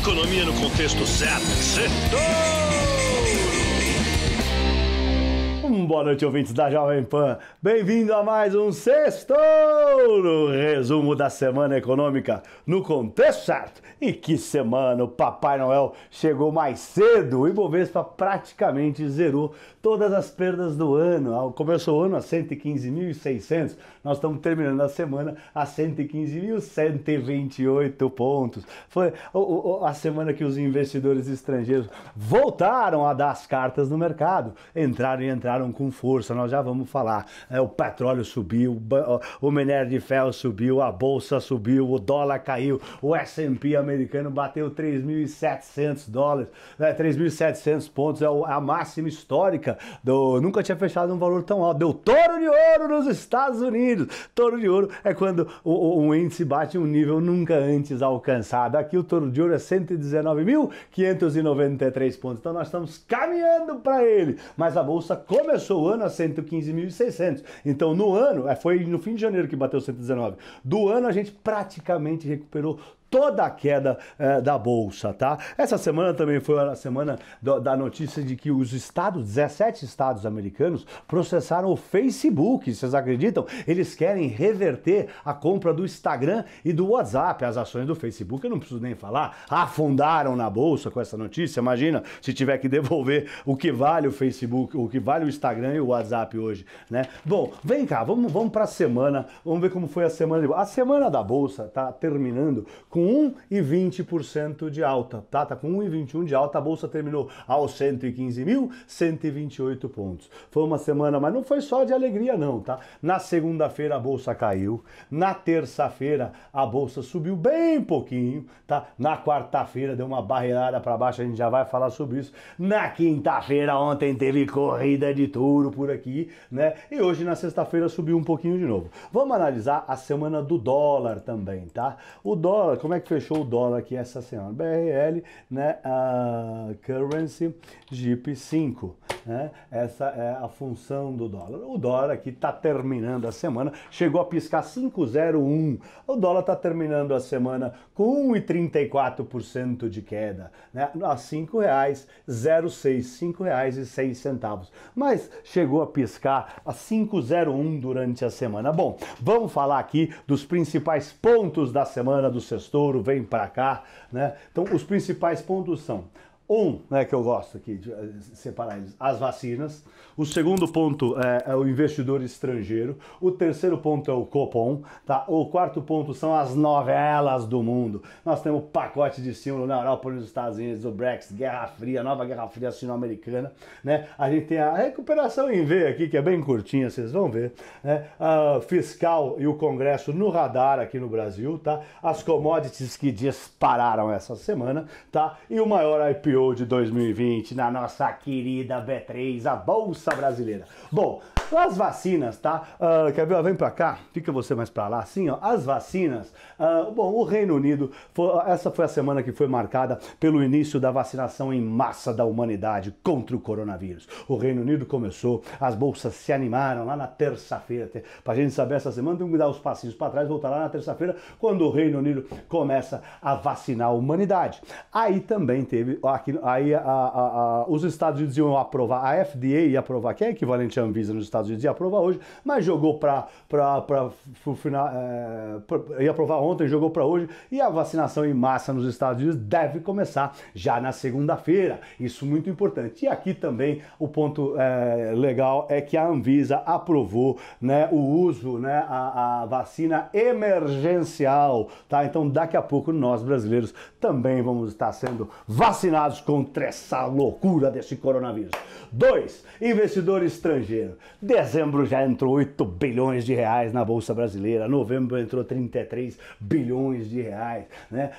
economia no contexto certo. Setor! boa noite, ouvintes da Jovem Pan. Bem-vindo a mais um Sexto no resumo da semana econômica no contexto certo. E que semana! O Papai Noel chegou mais cedo. O Ibovespa praticamente zerou todas as perdas do ano. Começou o ano a 115.600, nós estamos terminando a semana a 115.128 pontos. Foi a semana que os investidores estrangeiros voltaram a dar as cartas no mercado. Entraram e entraram com com força, nós já vamos falar. É, o petróleo subiu, o minério de ferro subiu, a bolsa subiu, o dólar caiu, o S&P americano bateu 3.700 dólares, né, 3.700 pontos, é a máxima histórica. Do, nunca tinha fechado um valor tão alto. Deu touro de ouro nos Estados Unidos. Touro de ouro é quando o, o índice bate um nível nunca antes alcançado. Aqui o touro de ouro é 119.593 pontos. Então nós estamos caminhando para ele. Mas a bolsa começou começou o ano a 115.600. Então, no ano, é, foi no fim de janeiro que bateu 119. Do ano, a gente praticamente recuperou toda a queda eh, da bolsa, tá? Essa semana também foi a semana do, da notícia de que os estados, 17 estados americanos, processaram o Facebook. Vocês acreditam? Eles querem reverter a compra do Instagram e do WhatsApp. As ações do Facebook, eu não preciso nem falar, afundaram na bolsa com essa notícia. Imagina se tiver que devolver o que vale o Facebook, o que vale o Instagram e o WhatsApp hoje, né? Bom, vem cá, vamos, vamos para a semana, vamos ver como foi a semana. A semana da bolsa tá terminando com com 1,20% de alta, tá? Tá com 1,21% de alta, a bolsa terminou aos 115.128 pontos. Foi uma semana, mas não foi só de alegria não, tá? Na segunda-feira a bolsa caiu, na terça-feira a bolsa subiu bem pouquinho, tá? Na quarta-feira deu uma barreirada para baixo, a gente já vai falar sobre isso. Na quinta-feira ontem teve corrida de touro por aqui, né? E hoje na sexta-feira subiu um pouquinho de novo. Vamos analisar a semana do dólar também, tá? O dólar, como como é que fechou o dólar aqui essa semana? BRL, né, a currency gip 5, né? Essa é a função do dólar. O dólar aqui está terminando a semana, chegou a piscar 501. O dólar está terminando a semana com 1,34% de queda, né? A R$ 5,06, R$ 5,06. Mas chegou a piscar a 501 durante a semana. Bom, vamos falar aqui dos principais pontos da semana do sexto ouro vem para cá, né? Então os principais pontos são um, né, que eu gosto aqui de eh, separar eles, as vacinas. O segundo ponto é, é, o investidor estrangeiro. O terceiro ponto é o Copom, tá? O quarto ponto são as novelas do mundo. Nós temos o pacote de símbolo na Europa e nos Estados Unidos, o Brexit, Guerra Fria, nova Guerra Fria sino-americana, né? A gente tem a recuperação em V aqui, que é bem curtinha, vocês vão ver, né? A fiscal e o Congresso no radar aqui no Brasil, tá? As commodities que dispararam essa semana, tá? E o maior IPO IPO de 2020 na nossa querida B3, a Bolsa Brasileira. Bom, as vacinas, tá? Uh, quer ver? vem pra cá, fica você mais pra lá, assim, ó. As vacinas. Uh, bom, o Reino Unido, foi, essa foi a semana que foi marcada pelo início da vacinação em massa da humanidade contra o coronavírus. O Reino Unido começou, as bolsas se animaram lá na terça-feira. Pra gente saber essa semana, tem que dar os passinhos pra trás, voltar lá na terça-feira, quando o Reino Unido começa a vacinar a humanidade. Aí também teve, aqui, aí a, a, a, os Estados Unidos iam aprovar, a FDA ia aprovar, que é equivalente à Anvisa nos Estados Estados Unidos ia aprovar hoje, mas jogou para o final. É, ia aprovar ontem, jogou para hoje, e a vacinação em massa nos Estados Unidos deve começar já na segunda-feira. Isso muito importante. E aqui também o ponto é, legal é que a Anvisa aprovou né, o uso, né, a, a vacina emergencial, tá? Então daqui a pouco nós brasileiros também vamos estar sendo vacinados contra essa loucura desse coronavírus. 2. Investidor estrangeiro. Dezembro já entrou 8 bilhões de reais na Bolsa Brasileira, novembro entrou 33 bilhões de reais, né?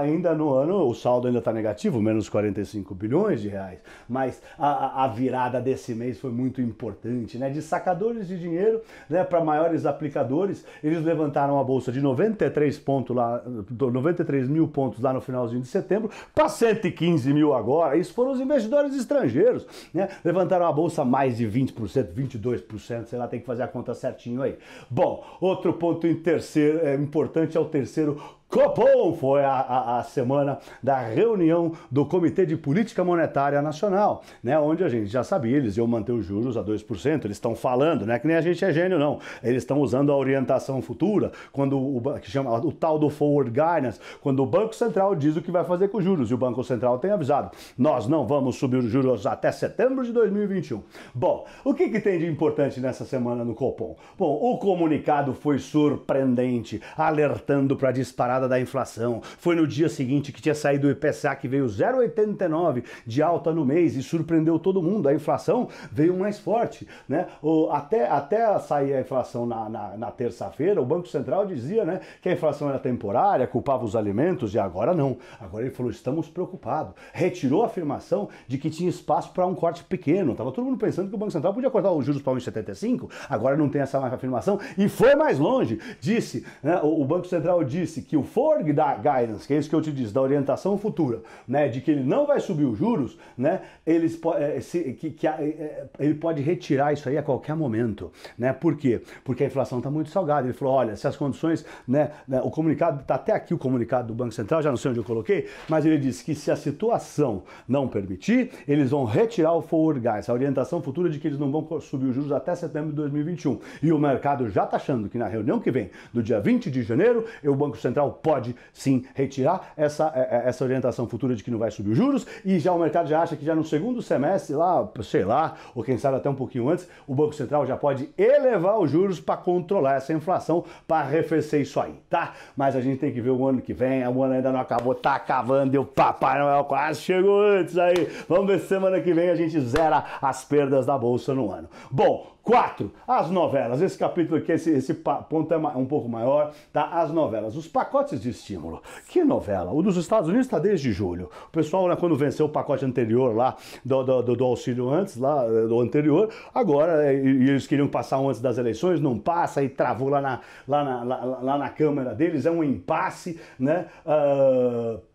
Ainda no ano o saldo ainda está negativo, menos 45 bilhões de reais, mas a, a, virada desse mês foi muito importante, né? De sacadores de dinheiro né, para maiores aplicadores, eles levantaram a Bolsa de 93, ponto lá, 93 mil pontos lá no finalzinho de setembro para 115 mil agora, isso foram os investidores estrangeiros, né? Levantaram a Bolsa mais de 20%, 22%, 22%, sei lá, tem que fazer a conta certinho aí. Bom, outro ponto terceiro, é, importante é o terceiro Copom foi a, a, a, semana da reunião do Comitê de Política Monetária Nacional, né, onde a gente já sabia, eles iam manter os juros a 2%, eles estão falando, não é que nem a gente é gênio não, eles estão usando a orientação futura, quando o, que chama, o tal do forward guidance, quando o Banco Central diz o que vai fazer com os juros, e o Banco Central tem avisado, nós não vamos subir os juros até setembro de 2021. Bom, o que, que tem de importante nessa semana no Copom? Bom, o comunicado foi surpreendente, alertando para disparar disparada da inflação. Foi no dia seguinte que tinha saído o IPCA que veio 0,89 de alta no mês e surpreendeu todo mundo. A inflação veio mais forte, né? O, até, até sair a inflação na, na, na terça-feira, o Banco Central dizia, né, que a inflação era temporária, culpava os alimentos e agora não. Agora ele falou: estamos preocupados. Retirou a afirmação de que tinha espaço para um corte pequeno. estava todo mundo pensando que o Banco Central podia cortar os juros para 1,75, agora não tem essa afirmação e foi mais longe. Disse, né, o, o Banco Central disse que o for da guidance, que é isso que eu te disse, da orientação futura, né, de que ele não vai subir os juros, né, eles, eh, eh, se, que, que eh, ele pode retirar isso aí a qualquer momento. Né? Por quê? Porque a inflação está muito salgada. Ele falou: olha, se as condições, né, né o comunicado, está até aqui o comunicado do Banco Central, já não sei onde eu coloquei, mas ele disse que se a situação não permitir, eles vão retirar o forward guidance, a orientação futura de que eles não vão subir os juros até setembro de 2021. E o mercado já está achando que na reunião que vem, do dia 20 de janeiro, o Banco Central pode sim retirar essa, é, é, essa orientação futura de que não vai subir os juros e já o mercado já acha que já no segundo semestre, lá, sei lá, ou quem sabe até um pouquinho antes, o Banco Central já pode elevar os juros para controlar essa inflação, para arrefecer isso aí, tá? Mas a gente tem que ver o ano que vem, o ano ainda não acabou, tá cavando e o Papai Noel quase chegou antes aí. Vamos ver se semana que vem a gente zera as perdas da bolsa no ano. Bom, 4. As novelas. Esse capítulo aqui, esse, esse ponto é um pouco maior, tá? As novelas. Os pacotes de estímulo. Que novela? O dos Estados Unidos está desde julho. O pessoal, né, quando venceu o pacote anterior lá, do, do, do, auxílio antes, lá eh, do anterior, agora eh, e, eles queriam passar antes das eleições, não passa e travou lá na, lá na, lá, lá na Câmara deles. É um impasse, né? Uh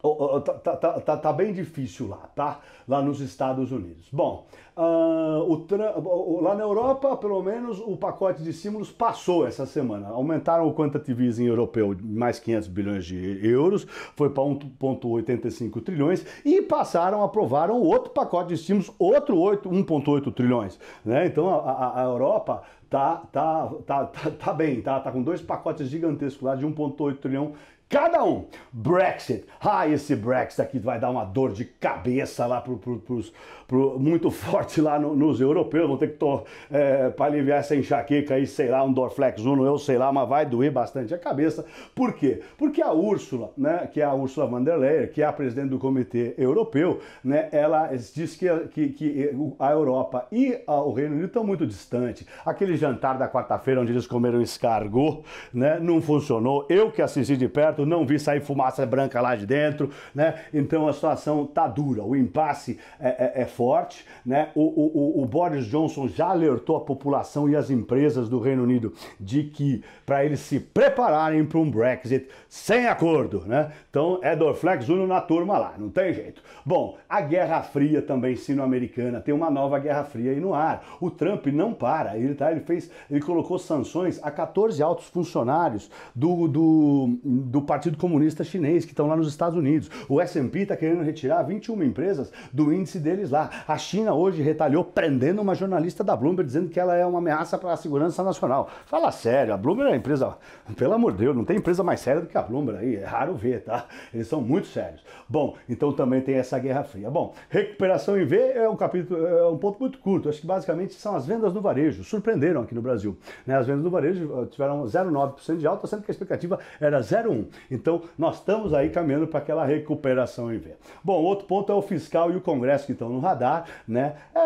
Tá, tá, tá, tá, tá, bem difícil lá, tá? Lá nos Estados Unidos. Bom, uh, lá na Europa, pelo menos, o pacote de estímulos passou essa semana. Aumentaram o quantitivismo europeu mais 500 bilhões de euros, foi para 1,85 trilhões, e passaram, aprovaram outro pacote de estímulos, outro 1,8 trilhões. Né? Então, a, a Europa tá, tá, tá, tá, tá bem, tá, tá com dois pacotes gigantescos lá de 1,8 trilhão cada um. Brexit. Ah, esse Brexit aqui vai dar uma dor de cabeça lá pro, pro, pros, pro muito forte lá no, nos europeus. Vão ter que to, é, para aliviar essa enxaqueca aí, sei lá, um Dorflex Uno, eu sei lá, mas vai doer bastante a cabeça. Por quê? Porque a Úrsula, né, que é a Úrsula von der Leyen, que é a presidente do Comitê Europeu, né, ela diz que, que, que a Europa e a, o Reino Unido estão muito distantes. Aquele jantar da quarta-feira onde eles comeram escargot, né, não funcionou. Eu que assisti de perto certo, não vi sair fumaça branca lá de dentro, né? Então a situação tá dura, o impasse é, é, é forte, né? O, o, o, Boris Johnson já alertou a população e as empresas do Reino Unido de que para eles se prepararem para um Brexit sem acordo, né? Então é Dorflex Uno na turma lá, não tem jeito. Bom, a Guerra Fria também sino-americana tem uma nova Guerra Fria aí no ar. O Trump não para, ele tá, ele fez, ele colocou sanções a 14 altos funcionários do do, do Partido Comunista Chinês, que estão lá nos Estados Unidos. O S&P está querendo retirar 21 empresas do índice deles lá. A China hoje retalhou prendendo uma jornalista da Bloomberg, dizendo que ela é uma ameaça para a segurança nacional. Fala sério, a Bloomberg é uma empresa, pelo amor de Deus, não tem empresa mais séria do que a Bloomberg aí, é raro ver, tá? Eles são muito sérios. Bom, então também tem essa Guerra Fria. Bom, recuperação em V é um capítulo, é um ponto muito curto, acho que basicamente são as vendas no varejo, surpreenderam aqui no Brasil. Né? As vendas no varejo eh, tiveram 0,9% de alta, sendo que a expectativa era 0,1%. Então, nós estamos aí caminhando para aquela recuperação em V. Bom, outro ponto é o fiscal e o Congresso que estão no radar, né? É,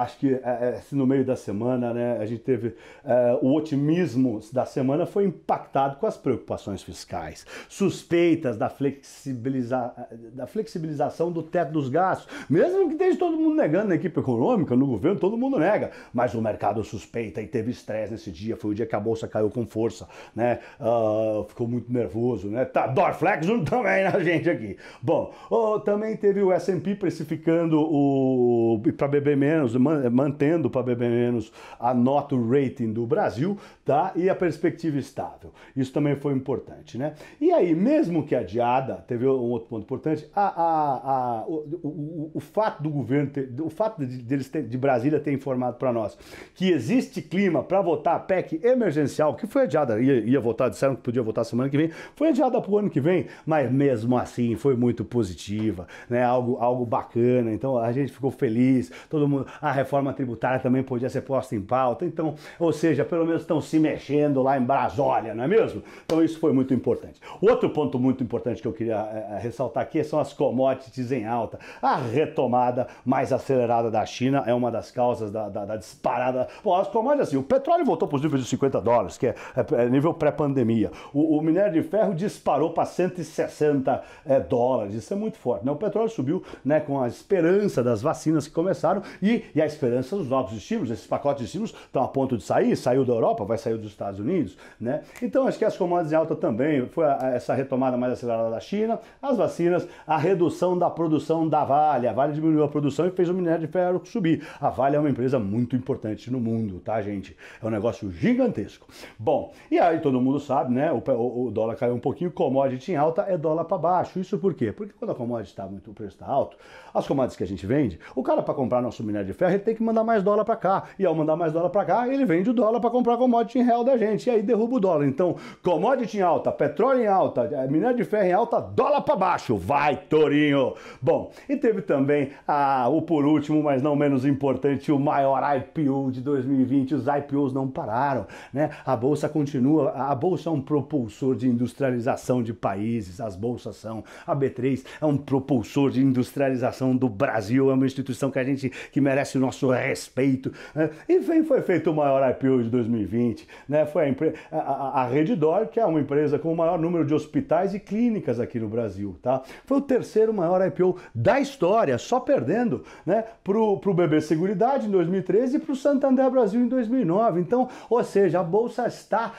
acho que é, é no meio da semana, né, a gente teve é, o otimismo da semana foi impactado com as preocupações fiscais, suspeitas da, flexibiliza, da flexibilização do teto dos gastos, mesmo que esteja todo mundo negando na equipe econômica, no governo, todo mundo nega, mas o mercado suspeita e teve estresse nesse dia, foi o dia que a bolsa caiu com força, né? Uh, ficou muito nervoso, né? Tá, Dorflexion também tá na gente aqui. Bom, oh, também teve o S&P precificando o para beber menos, mantendo para beber menos a nota rating do Brasil tá? E a perspectiva estável. Isso também foi importante, né? E aí, mesmo que adiada, teve um outro ponto importante, a, a, a, o, o, o, fato do governo, ter, o fato de, deles ter, de Brasília ter informado para nós que existe clima para votar a PEC emergencial, que foi adiada, ia, ia votar, disseram que podia votar semana que vem, foi adiada para o ano que vem, mas mesmo assim foi muito positiva, né? Algo, algo bacana. Então a gente ficou feliz, todo mundo. A reforma tributária também podia ser posta em pauta. Então, ou seja, pelo menos estão se mexendo lá em Brasólia, não é mesmo? Então isso foi muito importante. Outro ponto muito importante que eu queria é, é, ressaltar aqui são as commodities em alta. A retomada mais acelerada da China é uma das causas da, da, da disparada. Bom, as commodities assim, o petróleo voltou para os níveis de 50 dólares, que é, é, é nível pré-pandemia. O, o, minério de ferro disparou para 160 é, dólares, isso é muito forte. Né? O petróleo subiu né, com a esperança das vacinas que começaram e, e a esperança dos novos estímulos. Esses pacotes de estímulos estão a ponto de sair, saiu da Europa, vai saiu dos Estados Unidos, né? Então acho que as commodities em alta também, foi essa retomada mais acelerada da China, as vacinas, a redução da produção da Vale, a Vale diminuiu a produção e fez o minério de ferro subir. A Vale é uma empresa muito importante no mundo, tá, gente? É um negócio gigantesco. Bom, e aí todo mundo sabe, né? O, o, o dólar caiu um pouquinho, commodity em alta é dólar para baixo. Isso por quê? Porque quando a commodity está muito, o preço está alto, as commodities que a gente vende, o cara para comprar nosso minério de ferro, ele tem que mandar mais dólar para cá. E ao mandar mais dólar para cá, ele vende o dólar para comprar commodity commodity em real da gente. E aí derruba o dólar. Então, commodity em alta, petróleo em alta, é, minério de ferro em alta, dólar para baixo. Vai, Torinho! Bom, e teve também ah, o por último, mas não menos importante, o maior IPO de 2020. Os IPOs não pararam, né? A bolsa continua, a bolsa é um propulsor de industrialização de países, as bolsas são. A B3 é um propulsor de industrialização do Brasil, é uma instituição que a gente que merece o nosso respeito. Né? E foi feito o maior IPO de 2020 né, foi a, a, a Redditor, que é uma empresa com o maior número de hospitais e clínicas aqui no Brasil, tá? Foi o terceiro maior IPO da história, só perdendo, né, pro, pro BB Seguridade em 2013 e pro Santander Brasil em 2009. Então, ou seja, a bolsa está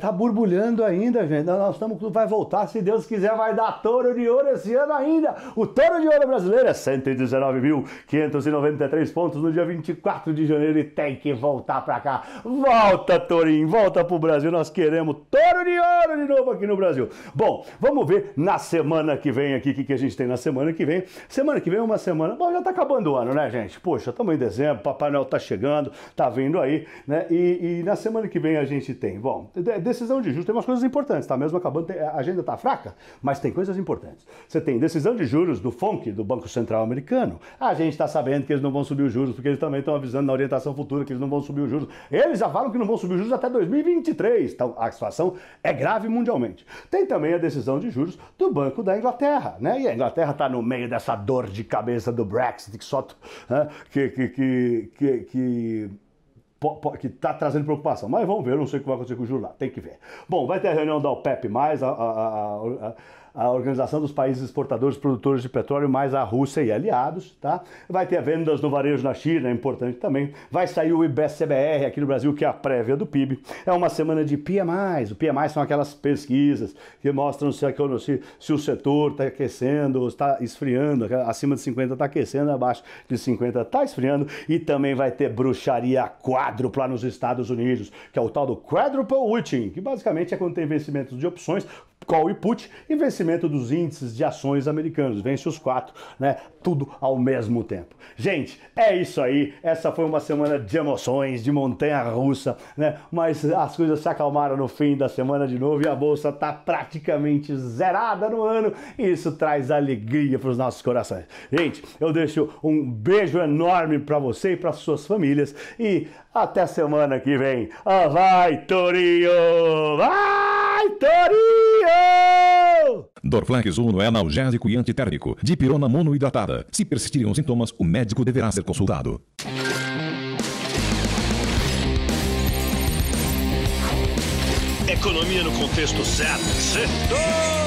tá borbulhando ainda, gente. Nós estamos vai voltar, se Deus quiser, vai dar touro de ouro esse ano ainda. O touro de ouro brasileiro é 119.593 pontos no dia 24 de janeiro e tem que voltar para cá. Volta, touro Amorim, volta pro Brasil, nós queremos touro de ouro de novo aqui no Brasil. Bom, vamos ver na semana que vem aqui o que, que a gente tem na semana que vem. Semana que vem é uma semana. Bom, já tá acabando o ano, né, gente? Poxa, estamos em dezembro, Papai Noel tá chegando, tá vindo aí, né? E, e na semana que vem a gente tem. Bom, decisão de juros tem umas coisas importantes, tá mesmo acabando, a agenda tá fraca, mas tem coisas importantes. Você tem decisão de juros do FONC, do Banco Central Americano. A gente tá sabendo que eles não vão subir os juros, porque eles também estão avisando na orientação futura que eles não vão subir os juros. Eles já falam que não vão subir os juros juros até 2023. Então a situação é grave mundialmente. Tem também a decisão de juros do Banco da Inglaterra, né? E a Inglaterra está no meio dessa dor de cabeça do Brexit, que só. Né? que, que, que, que, que que está trazendo preocupação. Mas vamos ver, não sei o que vai acontecer com o juro lá, tem que ver. Bom, vai ter a reunião da OPEP+, mais a, a, a, a Organização dos Países Exportadores e Produtores de Petróleo, mais a Rússia e aliados, tá? Vai ter vendas no varejo na China, é importante também. Vai sair o IBCBR aqui no Brasil, que é a prévia do PIB. É uma semana de PMIs. O PMI são aquelas pesquisas que mostram se, se, se o setor está aquecendo ou está esfriando. Acima de 50 está aquecendo, abaixo de 50 está esfriando. E também vai ter bruxaria 4 quádrupla nos Estados Unidos, que é o tal do quadruple witching, que basicamente é quando tem vencimentos de opções, call e put e vencimento dos índices de ações americanos. Vence os quatro, né? Tudo ao mesmo tempo. Gente, é isso aí. Essa foi uma semana de emoções, de montanha russa, né? Mas as coisas se acalmaram no fim da semana de novo e a bolsa está praticamente zerada no ano. E isso traz alegria para os nossos corações. Gente, eu deixo um beijo enorme para você e para suas famílias e até semana que vem. Ah, vai, Torinho! Vai! Baitorio! Dorflex Uno é analgésico e antitérmico, de pirona monoidratada. Se persistirem os sintomas, o médico deverá ser consultado. Economia no contexto certo. Setor!